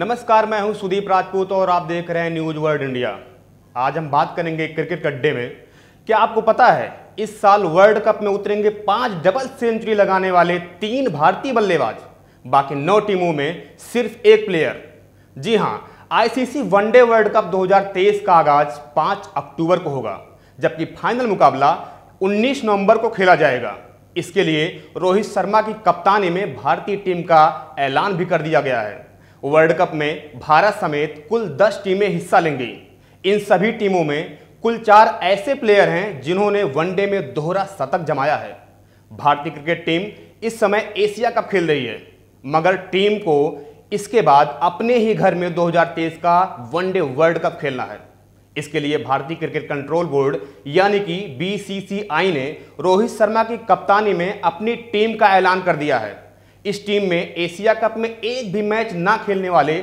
नमस्कार मैं हूं सुदीप राजपूत और आप देख रहे हैं न्यूज वर्ल्ड इंडिया आज हम बात करेंगे क्रिकेट अड्डे में क्या आपको पता है इस साल वर्ल्ड कप में उतरेंगे पांच डबल सेंचुरी लगाने वाले तीन भारतीय बल्लेबाज बाकी नौ टीमों में सिर्फ एक प्लेयर जी हां आईसीसी वनडे वर्ल्ड कप 2023 का आगाज 5 अक्टूबर को होगा जबकि फाइनल मुकाबला 19 नवंबर को खेला जाएगा इसके लिए रोहित शर्मा की कप्तानी में भारतीय टीम का ऐलान भी कर दिया गया है वर्ल्ड कप में भारत समेत कुल 10 टीमें हिस्सा लेंगी इन सभी टीमों में कुल चार ऐसे प्लेयर हैं जिन्होंने वनडे में दोहरा शतक जमाया है भारतीय क्रिकेट टीम इस समय एशिया कप खेल रही है मगर टीम को इसके बाद अपने ही घर में 2023 का वनडे वर्ल्ड कप खेलना है इसके लिए भारतीय क्रिकेट कंट्रोल बोर्ड यानी कि बीसीसीआई ने रोहित शर्मा की कप्तानी में अपनी टीम का ऐलान कर दिया है इस टीम में एशिया कप में एक भी मैच ना खेलने वाले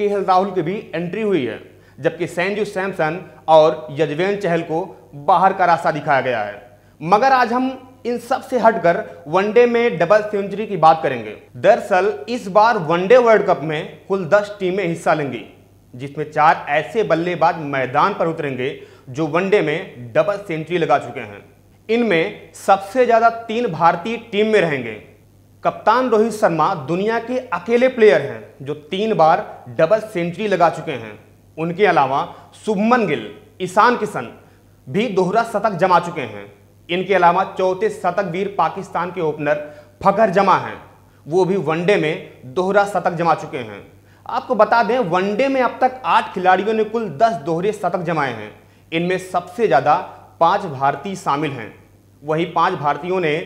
के राहुल की भी एंट्री हुई है जबकि सैंजू सैमसन और यजवेन चहल को बाहर का रास्ता दिखाया गया है मगर आज हम इन सब से हटकर वनडे में डबल सेंचुरी की बात करेंगे दरअसल इस बार वनडे वर्ल्ड कप में कुल दस टीमें हिस्सा लेंगी जिसमें चार ऐसे बल्लेबाज मैदान पर उतरेंगे जो वनडे में डबल सेंचुरी लगा चुके हैं इनमें सबसे ज्यादा तीन भारतीय टीम में रहेंगे कप्तान रोहित शर्मा दुनिया के अकेले प्लेयर हैं जो तीन बार डबल सेंचुरी लगा चुके हैं उनके अलावा शुभमन गिल ईशान किशन भी दोहरा शतक जमा चुके हैं इनके अलावा चौथे शतक वीर पाकिस्तान के ओपनर फखर जमा हैं वो भी वनडे में दोहरा शतक जमा चुके हैं आपको बता दें वनडे में अब तक आठ खिलाड़ियों ने कुल दस दोहरे शतक जमाए हैं इनमें सबसे ज़्यादा पाँच भारतीय शामिल हैं वहीं पाँच भारतीयों ने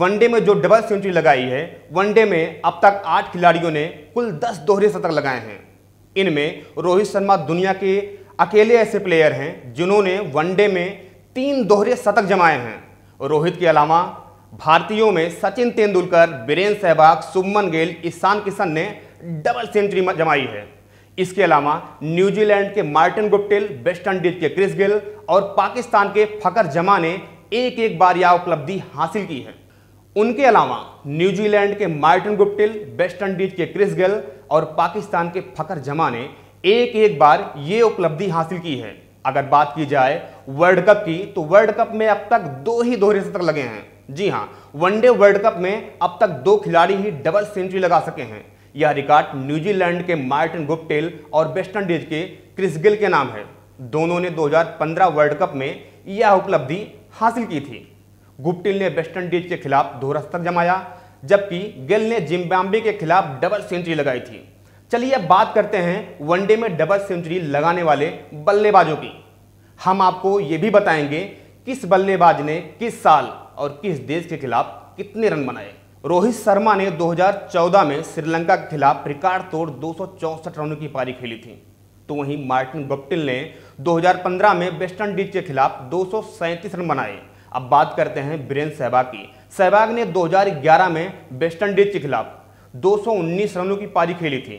वनडे में जो डबल सेंचुरी लगाई है वनडे में अब तक आठ खिलाड़ियों ने कुल दस दोहरे शतक लगाए हैं इनमें रोहित शर्मा दुनिया के अकेले ऐसे प्लेयर हैं जिन्होंने वनडे में तीन दोहरे शतक जमाए हैं रोहित के अलावा भारतीयों में सचिन तेंदुलकर बीरेन्द्र सहवाग सुमन गिल ईशान किशन ने डबल सेंचुरी जमाई है इसके अलावा न्यूजीलैंड के मार्टिन गुप्टिल वेस्ट इंडीज के क्रिस गिल और पाकिस्तान के फकर जमा ने एक एक बार यह उपलब्धि हासिल की है उनके अलावा न्यूजीलैंड के मार्टिन गुप्टिल वेस्ट इंडीज के क्रिस गेल और पाकिस्तान के फकर जमा ने एक एक बार ये उपलब्धि हासिल की है अगर बात की जाए वर्ल्ड कप की तो वर्ल्ड कप में अब तक दो ही दोहरे शतक लगे हैं जी हां वनडे वर्ल्ड कप में अब तक दो खिलाड़ी ही डबल सेंचुरी लगा सके हैं यह रिकॉर्ड न्यूजीलैंड के मार्टिन गुप्टेल और वेस्ट इंडीज के क्रिस गिल के नाम है दोनों ने 2015 वर्ल्ड कप में यह उपलब्धि हासिल की थी गुप्टिल ने वेस्टइंडीज के खिलाफ रस्तक जमाया जबकि गेल ने जिम्बाब्वे के खिलाफ डबल सेंचुरी लगाई थी चलिए अब बात करते हैं वनडे में डबल सेंचुरी लगाने वाले बल्लेबाजों की हम आपको ये भी बताएंगे किस बल्लेबाज ने किस साल और किस देश के खिलाफ कितने रन बनाए रोहित शर्मा ने 2014 में श्रीलंका के खिलाफ रिकॉर्ड तोड़ दो रनों की पारी खेली थी तो वहीं मार्टिन गुप्टिल ने 2015 में वेस्टइंडीज के खिलाफ दो रन बनाए अब बात करते हैं बीरेन सहवाग की सहवाग ने 2011 में वेस्टइंडीज के खिलाफ दो रनों की पारी खेली थी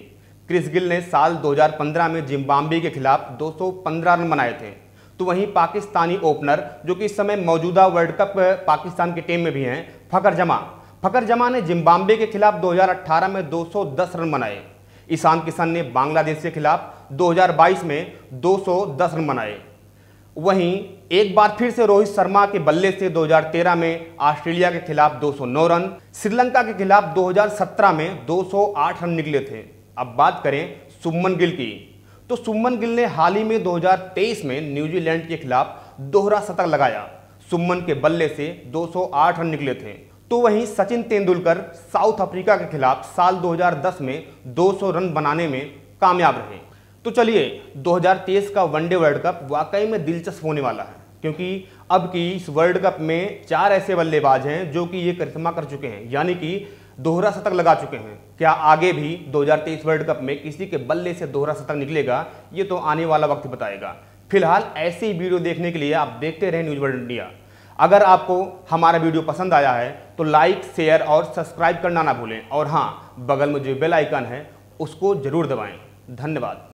क्रिस गिल ने साल 2015 में जिम्बाब्वे के खिलाफ 215 रन बनाए थे तो वहीं पाकिस्तानी ओपनर जो कि इस समय मौजूदा वर्ल्ड कप पाकिस्तान की टीम में भी हैं फकर जमा फकर जमा ने जिम्बाब्वे के खिलाफ 2018 में 210 रन बनाए ईशान किशन ने बांग्लादेश के खिलाफ 2022 में 210 रन बनाए वहीं एक बार फिर से रोहित शर्मा के बल्ले से 2013 में ऑस्ट्रेलिया के खिलाफ 209 रन श्रीलंका के खिलाफ 2017 में 208 रन निकले थे अब बात करें सुमन गिल की तो सुमन गिल ने हाल ही में 2023 में न्यूजीलैंड के खिलाफ दोहरा शतक लगाया सुमन के बल्ले से 208 रन निकले थे तो वहीं सचिन तेंदुलकर साउथ अफ्रीका के खिलाफ साल 2010 में 200 रन बनाने में कामयाब रहे तो चलिए 2023 का वनडे वर्ल्ड कप वाकई में दिलचस्प होने वाला है क्योंकि अब की इस वर्ल्ड कप में चार ऐसे बल्लेबाज हैं जो कि ये करिश्मा कर चुके हैं यानी कि दोहरा शतक लगा चुके हैं क्या आगे भी 2023 वर्ल्ड कप में किसी के बल्ले से दोहरा शतक निकलेगा ये तो आने वाला वक्त बताएगा फिलहाल ऐसी वीडियो देखने के लिए आप देखते रहें न्यूज वर्ल्ड इंडिया अगर आपको हमारा वीडियो पसंद आया है तो लाइक शेयर और सब्सक्राइब करना ना भूलें और हाँ बगल में जो बेल आइकन है उसको जरूर दबाएं धन्यवाद